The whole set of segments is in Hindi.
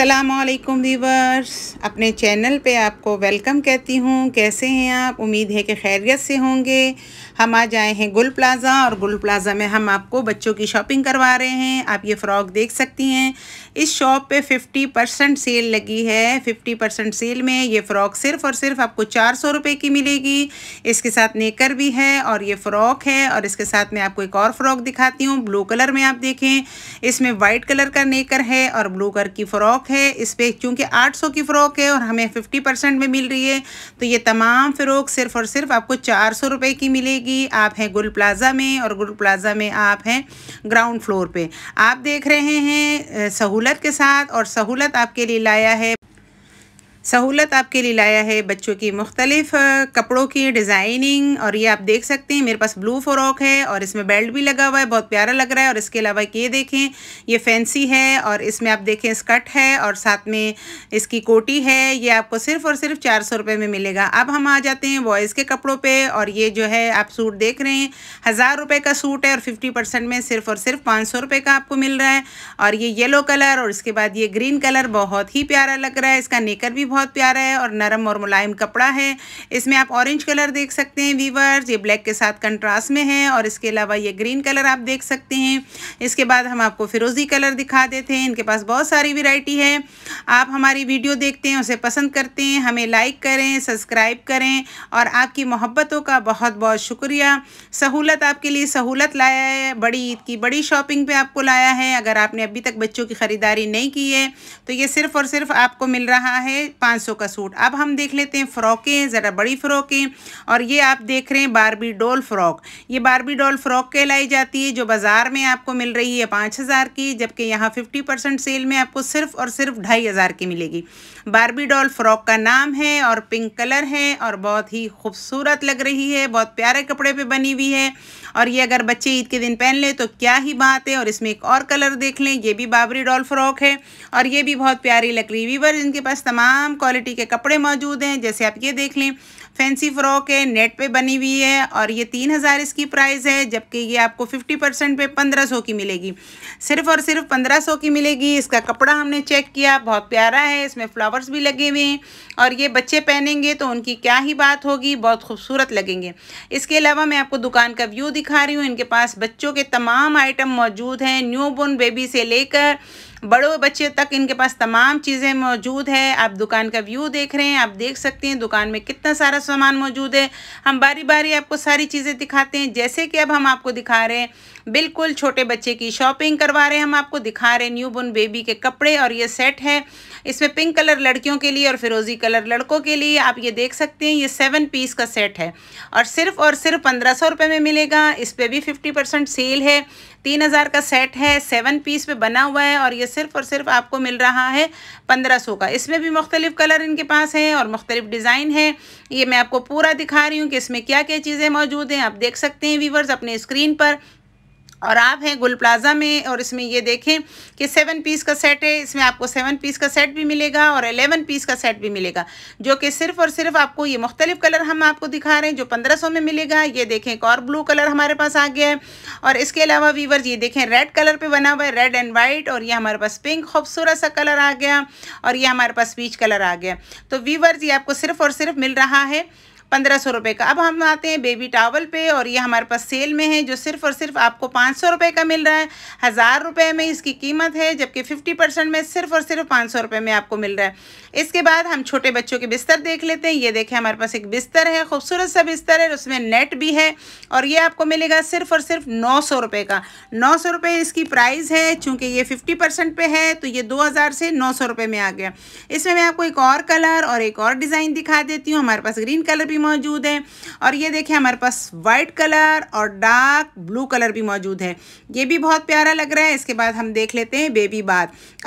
असलकुम वीवर्स अपने चैनल पे आपको वेलकम कहती हूँ कैसे हैं आप उम्मीद है कि खैरियत से होंगे हम आज आए हैं गुल प्लाज़ा और गुल प्लाज़ा में हम आपको बच्चों की शॉपिंग करवा रहे हैं आप ये फ़्रॉक देख सकती हैं इस शॉप पे 50 परसेंट सेल लगी है 50 परसेंट सेल में ये फ़्रॉक सिर्फ़ और सिर्फ आपको चार सौ रुपये की मिलेगी इसके साथ नेकर भी है और ये फ़्रॉक है और इसके साथ मैं आपको एक और फ़्रॉक दिखाती हूँ ब्लू कलर में आप देखें इसमें वाइट कलर का नेकर है और ब्लू कलर की फ़्रॉक है इस पर क्योंकि 800 की फ़्रॉक है और हमें 50 परसेंट में मिल रही है तो ये तमाम फ़्रॉक सिर्फ और सिर्फ आपको चार सौ रुपये की मिलेगी आप हैं गुल प्लाज़ा में और गुल प्लाज़ा में आप हैं ग्राउंड फ्लोर पर आप देख रहे हैं सहूलत के साथ और सहूलत आपके लिए लाया है सहूलत आपके लिए लाया है बच्चों की मुख्तलिफ कपड़ों की डिज़ाइनिंग और ये आप देख सकते हैं मेरे पास ब्लू फ्रॉक है और इसमें बेल्ट भी लगा हुआ है बहुत प्यारा लग रहा है और इसके अलावा ये देखें ये फैंसी है और इसमें आप देखें स्कर्ट है और साथ में इसकी कोटी है ये आपको सिर्फ और सिर्फ चार सौ रुपये में मिलेगा अब हम आ जाते हैं बॉयज़ के कपड़ों पर और ये जो है आप सूट देख रहे हैं हज़ार रुपये का सूट है और फिफ्टी परसेंट में सिर्फ और सिर्फ पाँच सौ रुपये का आपको मिल रहा है और ये येलो कलर और इसके बाद ये ग्रीन कलर बहुत ही प्यारा लग रहा है इसका नेकर भी बहुत बहुत प्यारा है और नरम और मुलायम कपड़ा है इसमें आप ऑरेंज कलर देख सकते हैं वीवर ये ब्लैक के साथ कंट्रास्ट में है और इसके अलावा ये ग्रीन कलर आप देख सकते हैं इसके बाद हम आपको फिरोज़ी कलर दिखा देते हैं इनके पास बहुत सारी वेराइटी है आप हमारी वीडियो देखते हैं उसे पसंद करते हैं हमें लाइक करें सब्सक्राइब करें और आपकी मोहब्बतों का बहुत बहुत शुक्रिया सहूलत आपके लिए सहूलत लाया है बड़ी ईद की बड़ी शॉपिंग पे आपको लाया है अगर आपने अभी तक बच्चों की ख़रीदारी नहीं की है तो ये सिर्फ़ और सिर्फ आपको मिल रहा है पाँच सौ का सूट अब हम देख लेते हैं फ़्रॉकें ज़रा बड़ी फ़्रॉकें और ये आप देख रहे हैं बारबी डोल फ़्रॉक ये बारबी डोल फ़्रॉक कहलाई जाती है जो बाज़ार में आपको मिल रही है पाँच हज़ार की जबकि यहाँ फिफ्टी परसेंट सेल में आपको सिर्फ और सिर्फ ढाई हज़ार की मिलेगी बारबी डॉल फ़्रॉक का नाम है और पिंक कलर है और बहुत ही खूबसूरत लग रही है बहुत प्यारे कपड़े पर बनी हुई है और ये अगर बच्चे ईद के दिन पहन लें तो क्या ही बात है और इसमें एक और कलर देख लें ये भी बाबरी डॉल फ्रॉक है और ये भी बहुत प्यारी लग रही वीवर इनके पास तमाम क्वालिटी के कपड़े मौजूद हैं जैसे आप ये देख लें फैंसी फ्रॉक है नेट पे बनी हुई है और ये तीन हज़ार इसकी प्राइस है जबकि ये आपको फिफ्टी परसेंट पे पंद्रह सौ की मिलेगी सिर्फ और सिर्फ पंद्रह सौ की मिलेगी इसका कपड़ा हमने चेक किया बहुत प्यारा है इसमें फ्लावर्स भी लगे हुए हैं और ये बच्चे पहनेंगे तो उनकी क्या ही बात होगी बहुत खूबसूरत लगेंगे इसके अलावा मैं आपको दुकान का व्यू दिखा रही हूँ इनके पास बच्चों के तमाम आइटम मौजूद हैं न्यू बोर्न बेबी से लेकर बड़ों बच्चे तक इनके पास तमाम चीज़ें मौजूद है आप दुकान का व्यू देख रहे हैं आप देख सकते हैं दुकान में कितना सारा सामान मौजूद है हम बारी बारी आपको सारी चीज़ें दिखाते हैं जैसे कि अब हम आपको दिखा रहे हैं बिल्कुल छोटे बच्चे की शॉपिंग करवा रहे हैं हम आपको दिखा रहे हैं न्यू बेबी के कपड़े और ये सेट है इसमें पिंक कलर लड़कियों के लिए और फिरोज़ी कलर लड़कों के लिए आप ये देख सकते हैं ये सेवन पीस का सेट है और सिर्फ और सिर्फ पंद्रह सौ रुपये में मिलेगा इस पर भी फिफ्टी परसेंट सेल है तीन हज़ार का सेट है सेवन पीस पे बना हुआ है और ये सिर्फ और सिर्फ आपको मिल रहा है पंद्रह सौ का इसमें भी मुख्तलिफ कलर इनके पास हैं और मुख्तलिफ डिज़ाइन है ये मैं आपको पूरा दिखा रही हूँ कि इसमें क्या क्या चीज़ें मौजूद हैं आप देख सकते हैं व्यूवर्स अपने स्क्रीन पर और आप हैं गुल प्लाज़ा में और इसमें ये देखें कि सेवन पीस का सेट है इसमें आपको सेवन पीस का सेट भी मिलेगा और एलेवन पीस का सेट भी मिलेगा जो कि सिर्फ़ और सिर्फ आपको ये मुख्तलिफ कलर हम आपको दिखा रहे हैं जो पंद्रह सौ में मिलेगा ये देखें एक और ब्लू कलर हमारे पास आ गया है और इसके अलावा वीवर ये देखें रेड कलर पर बना हुआ है रेड एंड वाइट और ये हमारे पास पिंक खूबसूरत सा कलर आ गया और ये हमारे पास पीच कलर आ गया तो वीवर ये आपको सिर्फ़ और सिर्फ मिल रहा है पंद्रह सौ रुपये का अब हम आते हैं बेबी टावल पे और ये हमारे पास सेल में है जो सिर्फ और सिर्फ आपको पाँच सौ रुपये का मिल रहा है हज़ार रुपये में इसकी कीमत है जबकि फिफ्टी परसेंट में सिर्फ और सिर्फ पाँच सौ रुपये में आपको मिल रहा है इसके बाद हम छोटे बच्चों के बिस्तर देख लेते हैं ये देखें हमारे पास एक बिस्तर है खूबसूरत सा बिस्तर है उसमें नेट भी है और ये आपको मिलेगा सिर्फ और सिर्फ नौ सौ रुपये का नौ सौ रुपये इसकी प्राइस है चूँकि ये फिफ्टी परसेंट पे है तो ये दो हज़ार से नौ सौ रुपये में आ गया इसमें मैं आपको एक और कलर और एक और डिज़ाइन दिखा देती हूँ हमारे पास ग्रीन कलर भी भी मौजूद है और ये देखें हमारे पास वाइट कलर और डार्क ब्लू कलर भी मौजूद है ये भी बहुत प्यारा लग रहा है इसके बाद हम देख लेते हैं बेबी बाथ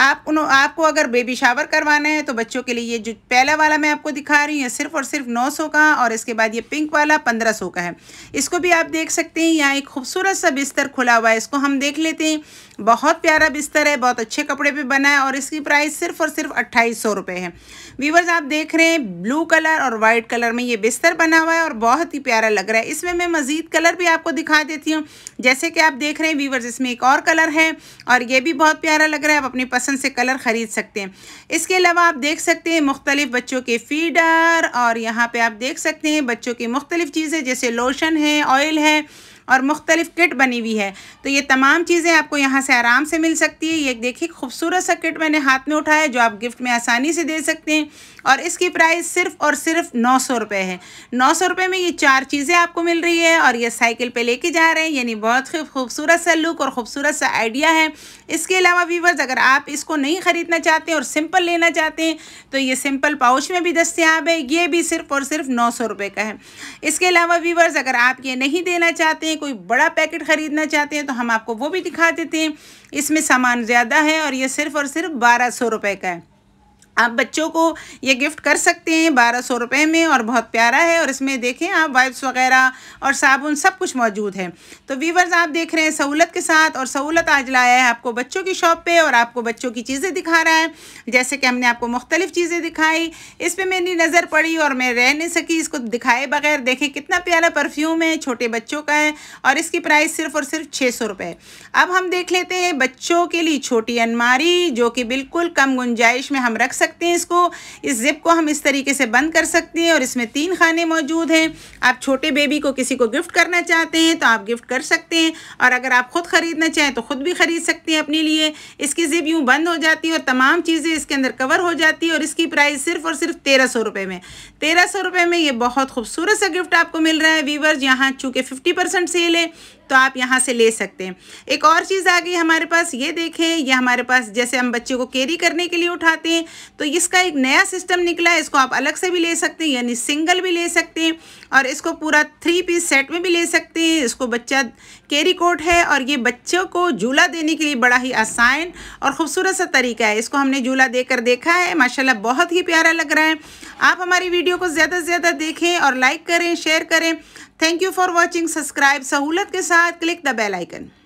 आप आपको अगर बेबी शावर करवाना है तो बच्चों के लिए ये जो पहला वाला मैं आपको दिखा रही हूँ सिर्फ और सिर्फ नौ सौ का और इसके बाद ये पिंक वाला पंद्रह सौ का है इसको भी आप देख सकते हैं यहाँ एक खूबसूरत सा बिस्तर खुला हुआ है इसको हम देख लेते हैं बहुत प्यारा बिस्तर है बहुत अच्छे कपड़े पे बना है और इसकी प्राइस सिर्फ और सिर्फ अट्ठाईस सौ रुपये है व्यूवर्स आप देख रहे हैं ब्लू कलर और वाइट कलर में ये बिस्तर बिस्तर बना हुआ है और बहुत ही प्यारा लग रहा है इसमें मैं मज़ीद कलर भी आपको दिखा देती हूँ जैसे कि आप देख रहे हैं वीवर्स इसमें एक और कलर है और ये भी बहुत प्यारा लग रहा है आप अपनी पसंद से कलर ख़रीद सकते हैं इसके अलावा आप देख सकते हैं मुख्तलिफ़ बच्चों के फीडर और यहाँ पर आप देख सकते हैं बच्चों की मुख्तलिफ़ चीज़ें जैसे लोशन है ऑयल है और मुख्तलिफ़ किट बनी हुई है तो ये तमाम चीज़ें आपको यहाँ से आराम से मिल सकती है ये देखिए खूबसूरत सा किट मैंने हाथ में उठाया जो आप गिफ्ट में आसानी से दे सकते हैं और इसकी प्राइस सिर्फ और सिर्फ नौ सौ रुपये है नौ सौ रुपये में ये चार चीज़ें आपको मिल रही है और ये साइकिल पे लेके जा रहे हैं यानी बहुत ही खूबसूरत सा लुक और ख़ूबसूरत सा आइडिया है इसके अलावा वीवर्स अगर आप इसको नहीं ख़रीदना चाहते और सिंपल लेना चाहते हैं तो ये सिंपल पाउच में भी दस्तियाब है ये भी सिर्फ और सिर्फ नौ सौ रुपये का है इसके अलावा वीवर्स अगर आप ये नहीं देना चाहते हैं कोई बड़ा पैकेट ख़रीदना चाहते हैं तो हम आपको वो भी दिखा देते हैं इसमें सामान ज़्यादा है और ये सिर्फ़ और सिर्फ बारह सौ रुपये का है आप बच्चों को ये गिफ्ट कर सकते हैं बारह सौ रुपये में और बहुत प्यारा है और इसमें देखें आप वाइप्स वगैरह और साबुन सब कुछ मौजूद है तो वीवर्स आप देख रहे हैं सहूलत के साथ और सहूलत आज लाया है आपको बच्चों की शॉप पे और आपको बच्चों की चीज़ें दिखा रहा है जैसे कि हमने आपको मुख्तलिफ़ चीज़ें दिखाई इस पर मेरी नज़र पड़ी और मैं रह नहीं सकी इसको दिखाए बगैर देखें कितना प्यारा परफ्यूम है छोटे बच्चों का है और इसकी प्राइस सिर्फ और सिर्फ छः सौ रुपये अब हम देख लेते हैं बच्चों के लिए छोटी अनमारी जो कि बिल्कुल कम गुंजाइश में हम रख सकते हैं इसको इस जिप को हम इस तरीके से बंद कर सकते हैं और इसमें तीन खाने मौजूद हैं आप छोटे बेबी को किसी को गिफ्ट करना चाहते हैं तो आप गिफ्ट कर सकते हैं और अगर आप ख़ुद ख़रीदना चाहें तो ख़ुद भी ख़रीद सकते हैं अपने लिए इसकी जिप यूँ बंद हो जाती है और तमाम चीज़ें इसके अंदर कवर हो जाती है और इसकी प्राइस सिर्फ और सिर्फ तेरह सौ रुपये में तेरह सौ रुपये में ये बहुत खूबसूरत सा गिफ्ट आपको मिल रहा है वीवर्स यहाँ चूँकि फिफ्टी परसेंट सेल है तो आप यहाँ से ले सकते हैं एक और चीज़ आ गई हमारे पास ये देखें ये हमारे पास जैसे हम बच्चे को कैरी करने के लिए उठाते हैं तो इसका एक नया सिस्टम निकला है इसको आप अलग से भी ले सकते हैं यानी सिंगल भी ले सकते हैं और इसको पूरा थ्री पीस सेट में भी ले सकते हैं इसको बच्चा कैरी कोट है और ये बच्चों को झूला देने के लिए बड़ा ही आसान और ख़ूबसूरत सा तरीका है इसको हमने झूला देकर देखा है माशाल्लाह बहुत ही प्यारा लग रहा है आप हमारी वीडियो को ज़्यादा से ज़्यादा देखें और लाइक करें शेयर करें thank you for watching subscribe सहूलत के साथ क्लिक द बेल आइकन